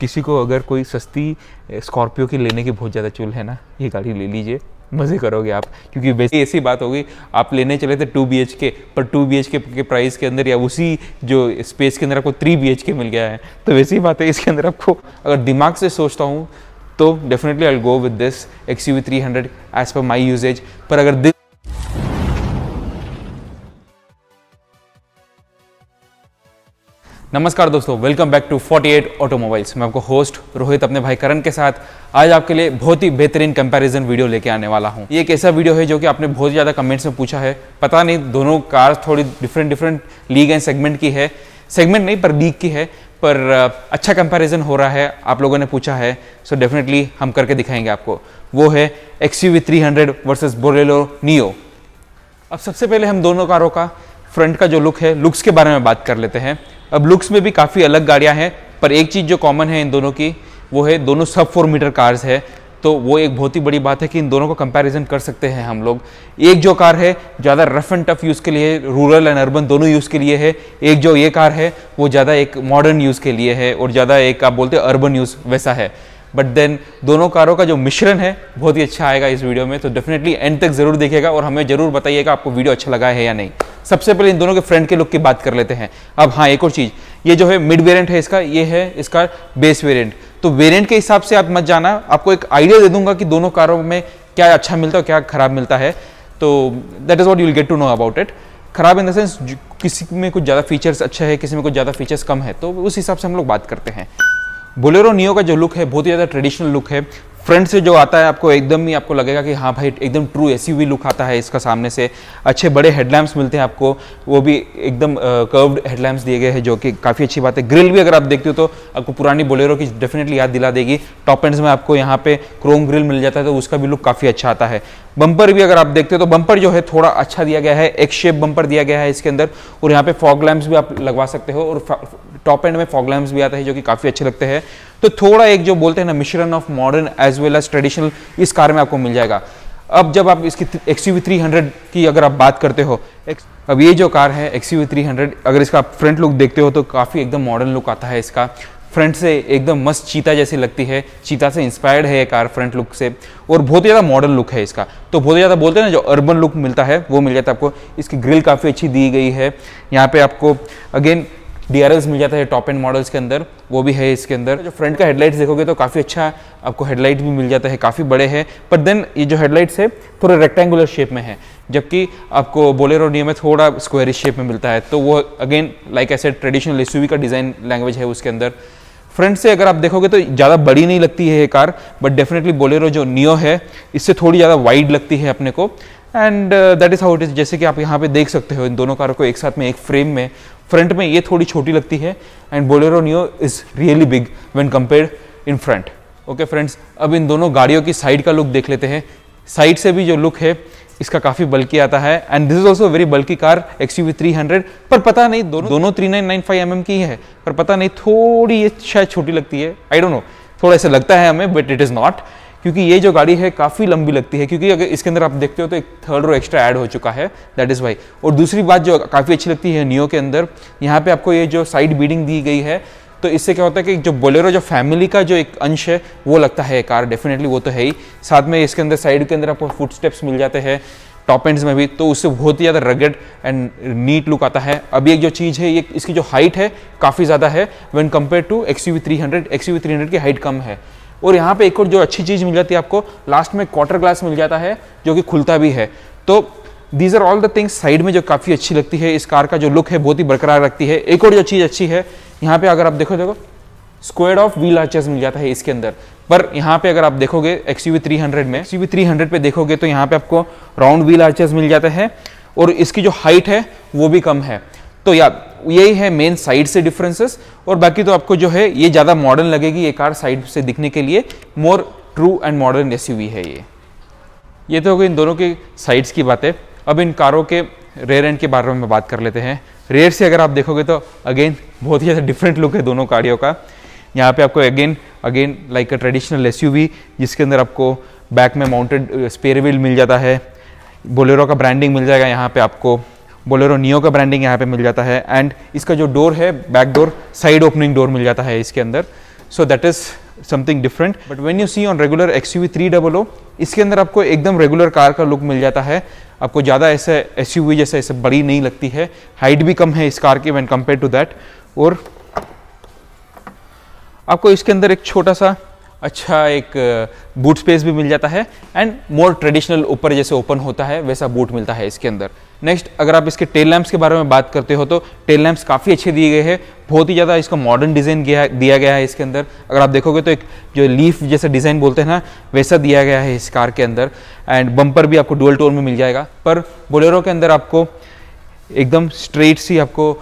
किसी को अगर कोई सस्ती स्कॉर्पियो की लेने की बहुत ज़्यादा चुल है ना ये गाड़ी ले लीजिए मज़े करोगे आप क्योंकि वैसे ऐसी बात होगी आप लेने चले थे टू बी एच के पर टू बी एच के के प्राइस के अंदर या उसी जो स्पेस के अंदर आपको थ्री बी एच के मिल गया है तो वैसी बात है इसके अंदर आपको अगर दिमाग से सोचता हूँ तो definitely I go with this X U V three hundred as per my usage पर अगर दिस नमस्कार दोस्तों वेलकम बैक टू 48 ऑटोमोबाइल्स मैं आपको होस्ट रोहित अपने भाई करण के साथ आज आपके लिए बहुत ही बेहतरीन कंपैरिजन वीडियो लेके आने वाला हूँ ये एक ऐसा वीडियो है जो कि आपने बहुत ज़्यादा कमेंट्स में पूछा है पता नहीं दोनों कार्स थोड़ी different different league and segment की है सेगमेंट नहीं पर लीग की है पर अच्छा कंपेरिजन हो रहा है आप लोगों ने पूछा है सो so डेफिनेटली हम करके दिखाएंगे आपको वो है X U V three hundred versus Bolero Neo अब सबसे पहले हम दोनों कारों का फ्रंट का जो लुक है लुक्स के बारे में बात कर लेते हैं अब लुक्स में भी काफ़ी अलग गाड़ियाँ हैं पर एक चीज़ जो कॉमन है इन दोनों की वो है दोनों सब फोर मीटर कार्स है तो वो एक बहुत ही बड़ी बात है कि इन दोनों को कंपैरिजन कर सकते हैं हम लोग एक जो कार है ज़्यादा रफ एंड टफ यूज़ के लिए रूरल एंड अर्बन दोनों यूज़ के लिए है एक जो ये कार है वो ज़्यादा एक मॉडर्न यूज़ के लिए है और ज़्यादा एक आप बोलते हैं अर्बन यूज़ वैसा है बट देन दोनों कारों का जो मिश्रण है बहुत ही अच्छा आएगा इस वीडियो में तो डेफिनेटली एंड तक ज़रूर देखेगा और हमें ज़रूर बताइएगा आपको वीडियो अच्छा लगा है या नहीं सबसे पहले इन दोनों के फ्रंट के लुक की बात कर लेते हैं अब हाँ एक और चीज़ ये जो है मिड वेरियंट है इसका ये है इसका बेस वेरियंट तो वेरियंट के हिसाब से आप मत जाना आपको एक आइडिया दे दूंगा कि दोनों कारों में क्या अच्छा मिलता है क्या खराब मिलता है तो that is what you'll get to know about it खराब इन द सेंस किसी में कुछ ज़्यादा फीचर्स अच्छे है किसी में कुछ ज़्यादा फीचर्स कम है तो उस हिसाब से हम लोग बात करते हैं बोलेरो नियो का जो लुक है बहुत ही ज़्यादा ट्रेडिशनल लुक है फ्रंट से जो आता है आपको एकदम ही आपको लगेगा कि हाँ भाई एकदम ट्रू एस लुक आता है इसका सामने से अच्छे बड़े हेडलैम्प्स मिलते हैं आपको वो भी एकदम कर्व्ड हेडलैम्प्स दिए गए हैं जो कि काफ़ी अच्छी बात है ग्रिल भी अगर आप देखते हो तो आपको पुरानी बोलेरो की डेफिनेटली याद दिला देगी टॉप एंड्स में आपको यहाँ पे क्रोम ग्रिल मिल जाता है तो उसका भी लुक काफ़ी अच्छा आता है बम्पर भी अगर आप देखते हैं तो बम्पर जो है थोड़ा अच्छा दिया गया है एक शेप बम्पर दिया गया है इसके अंदर और यहाँ पे फॉग लैम्प्स भी आप लगवा सकते हो और टॉप एंड में फॉग लैम्प्स भी आता है जो कि काफ़ी अच्छे लगते हैं तो थोड़ा एक जो बोलते हैं ना मिश्रण of modern as well as traditional इस कार में आपको मिल जाएगा अब जब आप इसकी एक्स यू की अगर आप बात करते हो अब ये जो कार है एक्स यू अगर इसका फ्रंट लुक देखते हो तो काफ़ी एकदम मॉडर्न लुक आता है इसका फ्रंट से एकदम मस्त चीता जैसी लगती है चीता से इंस्पायर्ड है ये कार फ्रंट लुक से और बहुत ही ज़्यादा मॉडर्न लुक है इसका तो बहुत ही ज़्यादा बोलते हैं ना जो अर्बन लुक मिलता है वो मिल जाता है आपको इसकी ग्रिल काफ़ी अच्छी दी गई है यहाँ पे आपको अगेन डी मिल जाता है टॉप एंड मॉडल्स के अंदर वो भी है इसके अंदर जो फ्रंट का हेडलाइट्स देखोगे तो काफ़ी अच्छा आपको हेडलाइट भी मिल जाता है काफ़ी बड़े हैं पर देन ये जो हेडलाइट्स है थोड़े रेक्टेंगुलर शेप में है जबकि आपको बोलेरो नियम में थोड़ा स्क्वायरिश शेप में मिलता है तो वो अगेन लाइक ऐसे ट्रेडिशनल एस का डिज़ाइन लैंग्वेज है उसके अंदर फ्रंट से अगर आप देखोगे तो ज़्यादा बड़ी नहीं लगती है ये कार बट डेफिनेटली बोलेरो जो नियो है इससे थोड़ी ज़्यादा वाइड लगती है अपने को and that is how it is जैसे कि आप यहाँ पे देख सकते हो इन दोनों कारों को एक साथ में एक फ्रेम में फ्रंट में ये थोड़ी छोटी लगती है and Bolero Neo is really big when compare in front okay friends अब इन दोनों गाड़ियों की साइड का लुक देख लेते हैं साइड से भी जो लुक है इसका काफ़ी बल्कि आता है and this is also very bulky car X U three hundred पर पता नहीं दोनों दोनों three nine nine five M M की है पर पता नहीं थोड़ी ये शायद छोटी लगती है आई डोंट नो थोड़ा ऐसा लगता है हमें बट इट इज़ नॉट क्योंकि ये जो गाड़ी है काफ़ी लंबी लगती है क्योंकि अगर इसके अंदर आप देखते हो तो एक थर्ड रो एक्स्ट्रा ऐड हो चुका है दैट इज़ वाई और दूसरी बात जो काफ़ी अच्छी लगती है नियो के अंदर यहाँ पे आपको ये जो साइड बीडिंग दी गई है तो इससे क्या होता है कि जो बोलेरो जो फैमिली का जो एक अंश है वो लगता है कार डेफिनेटली वो तो है ही साथ में इसके अंदर साइड के अंदर आपको फुट स्टेप्स मिल जाते हैं टॉप एंड्स में भी तो उससे बहुत ही ज़्यादा रगेड एंड नीट लुक आता है अभी एक जो चीज़ है ये इसकी जो हाइट है काफ़ी ज़्यादा है when compare to X U three hundred X U three hundred की हाइट कम है और यहाँ पे एक और जो अच्छी चीज़ मिल जाती है आपको लास्ट में क्वार्टर ग्लास मिल जाता है जो कि खुलता भी है तो these are all the things side में जो काफ़ी अच्छी लगती है इस कार का जो लुक है बहुत ही बरकरार रखती है एक और जो चीज़ अच्छी है यहाँ पे अगर आप देखो देखो स्क्वेड ऑफ व्हील आर्चेस मिल जाता है इसके अंदर पर यहाँ पे अगर आप देखोगे एक्स यू में एक्स यू पे देखोगे तो यहाँ पे आपको राउंड व्हील आर्चेस मिल जाता है और इसकी जो हाइट है वो भी कम है तो याद यही है मेन साइड से डिफरेंसेस और बाकी तो आपको जो है ये ज़्यादा मॉडर्न लगेगी ये कार साइड से दिखने के लिए मोर ट्रू एंड मॉडर्न एस है ये ये तो हो गई इन दोनों की साइड्स की बातें अब इन कारों के रेयर एंड के बारे में बात कर लेते हैं रेयर से अगर आप देखोगे तो अगेन बहुत ही ज़्यादा डिफरेंट लुक है दोनों गाड़ियों का यहाँ पे आपको again again like a traditional एस जिसके अंदर आपको बैक में माउंटेड स्पेयर व्हील मिल जाता है बोलेरो का ब्रांडिंग मिल जाएगा यहाँ पे आपको बोलेरो नियो का ब्रांडिंग यहाँ पे मिल जाता है एंड इसका जो डोर है back door side opening door मिल जाता है इसके अंदर so that is something different but when you see on regular X U three double O इसके अंदर आपको एकदम रेगुलर कार का लुक मिल जाता है आपको ज़्यादा ऐसे एस यू जैसे ऐसे बड़ी नहीं लगती है हाइट भी कम है इस कार की वैन कम्पेयर टू दैट और आपको इसके अंदर एक छोटा सा अच्छा एक बूट स्पेस भी मिल जाता है एंड मोर ट्रेडिशनल ऊपर जैसे ओपन होता है वैसा बूट मिलता है इसके अंदर नेक्स्ट अगर आप इसके टेल लैम्प्स के बारे में बात करते हो तो टेल लैम्प्स काफ़ी अच्छे दिए गए हैं बहुत ही ज़्यादा इसका मॉडर्न डिज़ाइन दिया गया है इसके अंदर अगर आप देखोगे तो एक जो लीफ जैसा डिज़ाइन बोलते हैं ना वैसा दिया गया है इस कार के अंदर एंड बम्पर भी आपको डुअल टोन में मिल जाएगा पर बोलेरो के अंदर आपको एकदम स्ट्रेट सी आपको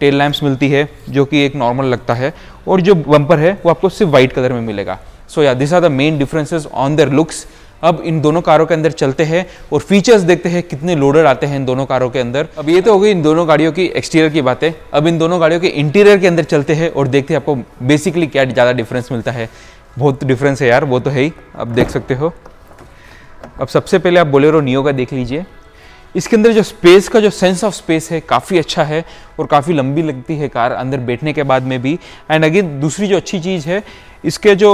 टेल लैम्प्स मिलती है जो कि एक नॉर्मल लगता है और जो बम्पर है वो आपको सिर्फ वाइट कलर में मिलेगा so yeah this are the main differences on their looks अब इन दोनों कारों के अंदर चलते हैं और फीचर्स देखते हैं कितने लोडर आते हैं इन दोनों कारों के अंदर अब ये तो हो गई इन दोनों गाड़ियों की एक्सटीरियर की बातें अब इन दोनों गाड़ियों के इंटीरियर के अंदर चलते हैं और देखते हैं आपको बेसिकली क्या ज़्यादा डिफरेंस मिलता है बहुत डिफरेंस है यार वो तो है ही आप देख सकते हो अब सबसे पहले आप बोलेरो नियो का देख लीजिए इसके अंदर जो स्पेस का जो सेंस ऑफ स्पेस है काफ़ी अच्छा है और काफ़ी लंबी लगती है कार अंदर बैठने के बाद में भी एंड अगेन दूसरी जो अच्छी चीज़ है इसके जो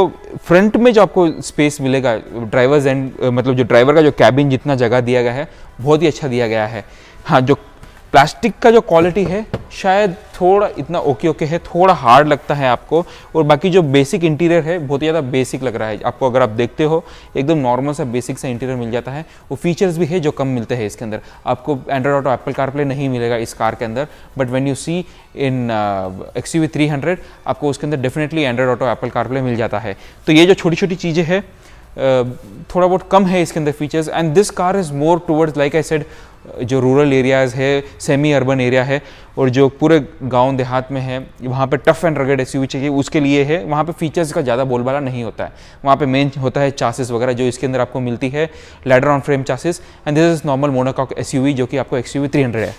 फ्रंट में जो आपको स्पेस मिलेगा ड्राइवर्स एंड मतलब जो ड्राइवर का जो कैबिन जितना जगह दिया गया है बहुत ही अच्छा दिया गया है हाँ जो प्लास्टिक का जो क्वालिटी है शायद थोड़ा इतना ओके ओके है थोड़ा हार्ड लगता है आपको और बाकी जो बेसिक इंटीरियर है बहुत ही ज़्यादा बेसिक लग रहा है आपको अगर आप देखते हो एकदम नॉर्मल सा बेसिक सा इंटीरियर मिल जाता है वो फीचर्स भी है जो कम मिलते हैं इसके अंदर आपको एंड्रॉयड ऑटो एप्पल कारप्ले नहीं मिलेगा इस कार के अंदर but when you see in X U आपको उसके अंदर definitely Android Auto Apple CarPlay मिल जाता है तो ये जो छोटी छोटी चीज़ें हैं uh, थोड़ा बहुत कम है इसके अंदर features and this car is more towards like I said जो रूरल एरियाज़ है सेमी अर्बन एरिया है और जो पूरे गांव देहात में है वहाँ पे टफ एंड रगेड एस चाहिए उसके लिए है वहाँ पे फीचर्स का ज़्यादा बोलबाला नहीं होता है वहाँ पे मेन होता है चासेस वगैरह जो इसके अंदर आपको मिलती है ladder on frame chassis and this is normal monocoque as जो कि आपको एक्स यू है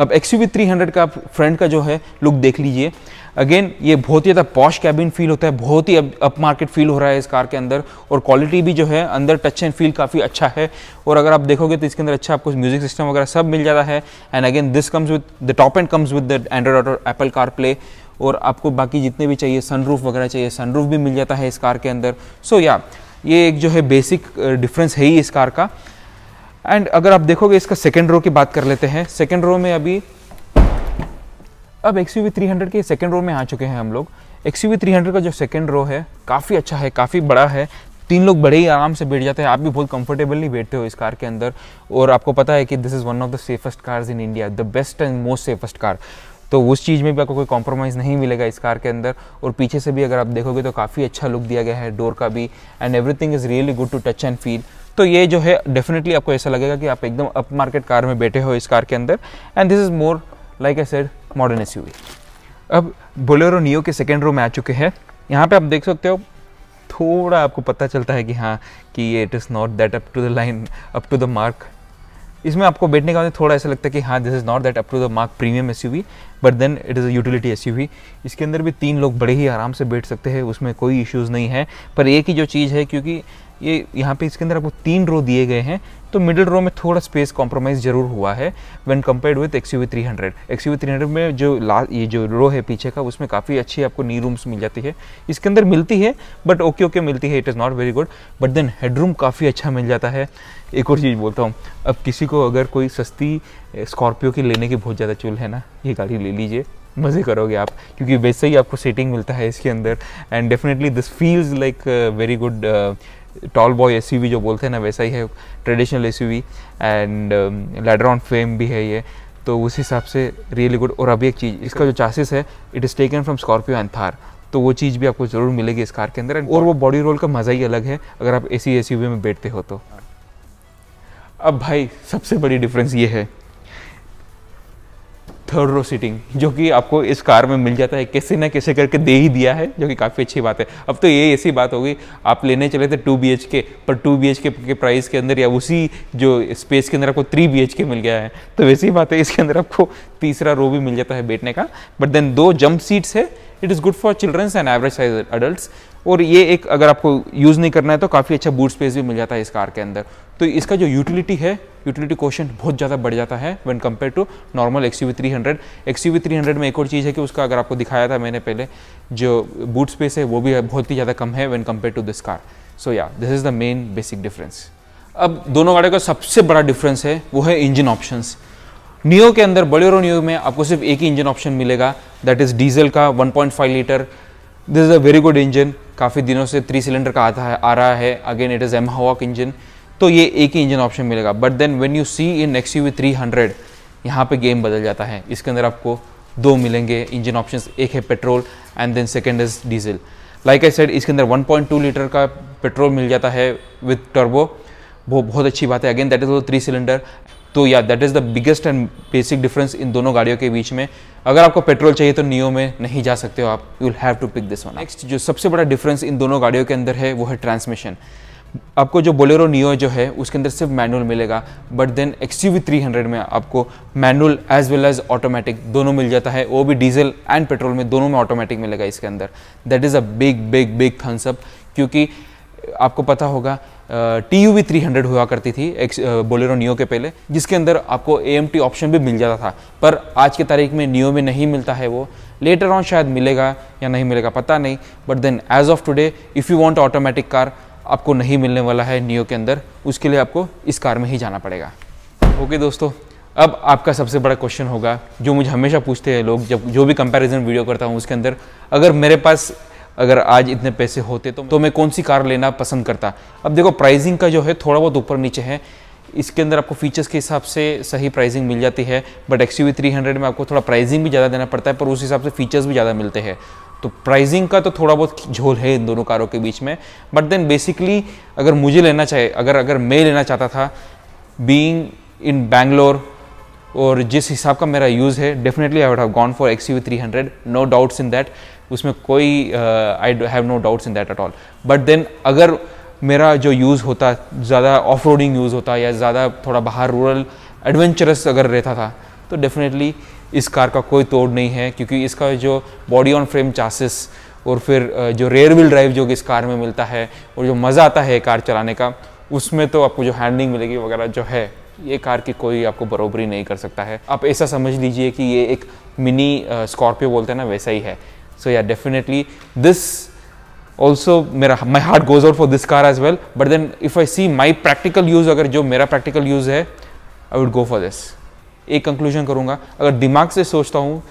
अब एक्स यू का आप फ्रंट का जो है लुक देख लीजिए अगेन ये बहुत ही ज़्यादा पॉश कैबिन फील होता है बहुत ही अप मार्केट फील हो रहा है इस कार के अंदर और क्वालिटी भी जो है अंदर टच एंड फील काफ़ी अच्छा है और अगर आप देखोगे तो इसके अंदर अच्छा आपको म्यूजिक सिस्टम वगैरह सब मिल जाता है and again this comes with the top and comes with the Android और एप्पल कार प्ले और आपको बाकी जितने भी चाहिए सनरूफ वगैरह चाहिए सनरूफ भी मिल जाता है इस कार के अंदर सो so, या yeah, ये एक जो है बेसिक डिफरेंस है ही इस कार का एंड अगर आप देखोगे इसका सेकेंड रो की बात कर लेते हैं सेकेंड रो में अभी अब एक्स यू के सेकेंड रो में आ चुके हैं हम लोग एक्स यू का जो सेकेंड रो है काफ़ी अच्छा है काफ़ी बड़ा है तीन लोग बड़े ही आराम से बैठ जाते हैं आप भी बहुत कंफर्टेबली बैठते हो इस कार के अंदर और आपको पता है कि this is one of the safest cars in India the best and most safest car तो उस चीज़ में भी आपको कोई कॉम्प्रोमाइज़ नहीं मिलेगा इस कार के अंदर और पीछे से भी अगर आप देखोगे तो काफ़ी अच्छा लुक दिया गया है डोर का भी and everything is really good to touch and feel तो ये जो है डेफिनेटली आपको ऐसा लगेगा कि आप एकदम अप मार्केट कार में बैठे हो इस कार के अंदर and this is more like a said modern as अब बोलेरो नियो के सेकेंड रो में आ चुके हैं यहाँ पर आप देख सकते हो थोड़ा आपको पता चलता है कि हाँ कि ये it is not that up to the line up to the mark इसमें आपको बैठने का थोड़ा ऐसा लगता है कि हाँ this is not that up to the mark premium as but then it is a utility as इसके अंदर भी तीन लोग बड़े ही आराम से बैठ सकते हैं उसमें कोई इश्यूज़ नहीं है पर एक ही जो चीज़ है क्योंकि ये यहाँ पे इसके अंदर आपको तीन रो दिए गए हैं तो मिडिल रो में थोड़ा स्पेस कॉम्प्रोमाइज़ जरूर हुआ है when compared with X U three hundred X U three hundred में जो ला ये जो रो है पीछे का उसमें काफ़ी अच्छी आपको नी रूम्स मिल जाती है इसके अंदर मिलती है बट ओके ओके मिलती है it is not very good but then headroom काफ़ी अच्छा मिल जाता है एक और चीज़ बोलता हूँ अब किसी को अगर कोई सस्ती स्कॉर्पियो की लेने की बहुत ज़्यादा चुल है ना ये गाड़ी ले लीजिए मज़े करोगे आप क्योंकि वैसे ही आपको सेटिंग मिलता है इसके अंदर and definitely this feels like very good tall boy as जो बोलते हैं ना वैसा ही है traditional as and ladder on frame भी है ये तो उस हिसाब से रियली गुड और अभी एक चीज़ इसका जो चार्सेस है it is taken from Scorpio and Thar तो वो चीज़ भी आपको ज़रूर मिलेगी इस कार के अंदर और वो बॉडी रोल का मज़ा ही अलग है अगर आप ए सी में बैठते हो तो अब भाई सबसे बड़ी डिफरेंस ये है थर्ड रो सीटिंग जो कि आपको इस कार में मिल जाता है किसी ना किसी करके दे ही दिया है जो कि काफ़ी अच्छी बात है अब तो ये ऐसी बात होगी आप लेने चले थे टू बी के पर टू बी के प्राइस के अंदर या उसी जो स्पेस के अंदर आपको थ्री बी के मिल गया है तो वैसी बात है इसके अंदर आपको तीसरा रो भी मिल जाता है बैठने का बट देन दो जंप सीट्स है it is good for childrens and average size adult और ये एक अगर आपको यूज़ नहीं करना है तो काफ़ी अच्छा बूट स्पेस भी मिल जाता है इस कार के अंदर तो इसका जो यूटिलिटी है यूटिलिटी क्वेश्चन बहुत ज़्यादा बढ़ जाता है when compare to normal X U V three hundred X U V three hundred में एक और चीज़ है कि उसका अगर आपको दिखाया था मैंने पहले जो बूट स्पेस है वो भी बहुत ही ज़्यादा कम है when compare to this car so yeah this is the main basic difference अब दोनों गाड़ियों का सबसे बड़ा डिफरेंस है वो है इंजन ऑप्शंस नियो के अंदर और नियो में आपको सिर्फ एक ही इंजन ऑप्शन मिलेगा दैट इज़ डीजल का 1.5 litre this is a very good engine काफ़ी दिनों से थ्री सिलेंडर का आता है आ रहा है again it is M Hawk engine तो ये एक ही इंजन ऑप्शन मिलेगा but then when you see in X U three hundred यहाँ पर गेम बदल जाता है इसके अंदर आपको दो मिलेंगे इंजन ऑप्शन एक है petrol and then second is diesel like I said इसके अंदर 1.2 लीटर का पेट्रोल मिल जाता है विथ टर्बो वो बहुत अच्छी बात है again that is three cylinder so yeah that is the biggest and basic difference in दोनों गाड़ियों के बीच में अगर आपको पेट्रोल चाहिए तो नियो में नहीं जा सकते हो आप you will have to pick this one next जो सबसे बड़ा डिफरेंस इन दोनों गाड़ियों के अंदर है वो है ट्रांसमिशन आपको जो बोलेरो नियो जो है उसके अंदर सिर्फ मैनुअल मिलेगा but then X U three hundred में आपको manual as well as automatic दोनों मिल जाता है वो भी डीजल एंड पेट्रोल में दोनों में ऑटोमेटिक मिलेगा इसके अंदर that is a big big big thumbs up क्योंकि आपको पता होगा T U V three hundred हुआ करती थी एक्स बोलेरो नियो के पहले जिसके अंदर आपको ए एम टी ऑप्शन भी मिल जाता था पर आज की तारीख में नियो में नहीं मिलता है वो लेटर ऑन शायद मिलेगा या नहीं मिलेगा पता नहीं but then as of today if you want automatic car आपको नहीं मिलने वाला है नियो के अंदर उसके लिए आपको इस कार में ही जाना पड़ेगा ओके okay, दोस्तों अब आपका सबसे बड़ा क्वेश्चन होगा जो मुझे हमेशा पूछते हैं लोग जब जो भी कंपैरिजन वीडियो करता हूँ उसके अंदर अगर मेरे पास अगर आज इतने पैसे होते तो तो मैं कौन सी कार लेना पसंद करता अब देखो प्राइसिंग का जो है थोड़ा बहुत ऊपर नीचे है इसके अंदर आपको फीचर्स के हिसाब से सही प्राइसिंग मिल जाती है बट एक्स यू में आपको थोड़ा प्राइसिंग भी ज़्यादा देना पड़ता है पर उस हिसाब से फीचर्स भी ज़्यादा मिलते हैं तो प्राइसिंग का तो थोड़ा बहुत झोल है इन दोनों कारों के बीच में बट देन बेसिकली अगर मुझे लेना चाहे अगर अगर मैं लेना चाहता था बींग इन बैंगलोर और जिस हिसाब का मेरा यूज़ है definitely I would have gone for X U three hundred no doubts in that उसमें कोई I have no doubts in that at all but then अगर मेरा जो यूज़ होता ज़्यादा ऑफ रोडिंग यूज़ होता या ज़्यादा थोड़ा बाहर रूरल एडवेंचरस अगर रहता था तो डेफिनेटली इस कार का कोई तोड़ नहीं है क्योंकि इसका जो बॉडी ऑन फ्रेम चासिस और फिर uh, जो रेयर व्हील ड्राइव जो इस कार में मिलता है और जो मज़ा आता है कार चलाने का उसमें तो आपको जो हैंडलिंग मिलेगी वगैरह जो है ये कार की कोई आपको बरोबरी नहीं कर सकता है आप ऐसा समझ लीजिए कि ये एक मिनी स्कॉर्पियो uh, बोलते हैं ना वैसा ही है So yeah, definitely this also mera my heart goes out for this car as well. But then if I see my practical use agar jo mera practical use hai I would go for this. ek conclusion karunga agar dimag se sochta hu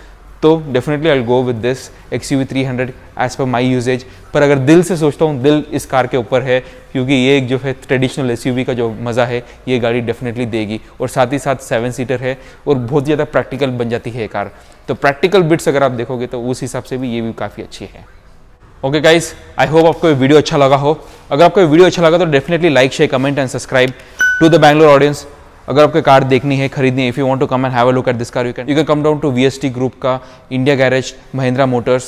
तो definitely I go with this X U three hundred as per my usage पर अगर दिल से सोचता हूँ दिल इस car के ऊपर है क्योंकि ये एक जो है ट्रेडिशनल एस का जो मज़ा है ये गाड़ी डेफिनेटली देगी और साथ ही साथ सेवन सीटर है और बहुत ज़्यादा प्रैक्टिकल बन जाती है ये कार तो प्रैक्टिकल बिट्स अगर आप देखोगे तो उस हिसाब से भी ये भी काफ़ी अच्छी है ओके गाइस आई होप आपको ये वीडियो अच्छा लगा हो अगर आपको ये वीडियो अच्छा लगा तो definitely like share comment and subscribe to the Bangalore audience अगर आपके कार देखनी है खरीदनी है if you want to come and have look at this car you can you can come down to V S T group का India garage Mahindra motors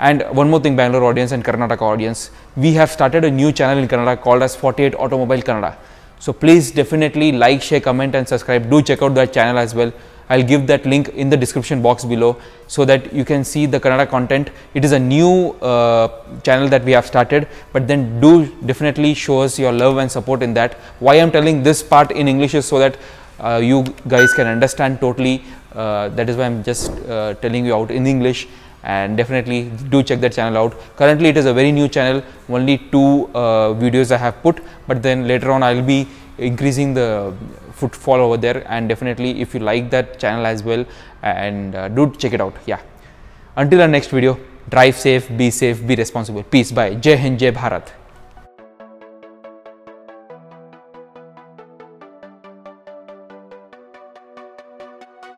and one more thing Bangalore audience and Karnataka audience we have started a new channel in Kannada called as forty automobile Canada So please definitely like, share, comment and subscribe. Do check out that channel as well. I'll give that link in the description box below so that you can see the Kannada content. It is a new uh, channel that we have started, but then do definitely show us your love and support in that. Why I'm telling this part in English is so that uh, you guys can understand totally. Uh, that is why I'm just uh, telling you out in English and definitely do check that channel out. Currently it is a very new channel, only two uh, videos I have put, but then later on I will be increasing the footfall over there and definitely if you like that channel as well and uh, do check it out. Yeah. Until our next video, drive safe, be safe, be responsible. Peace. Bye. Jai Hind, Jai Bharat.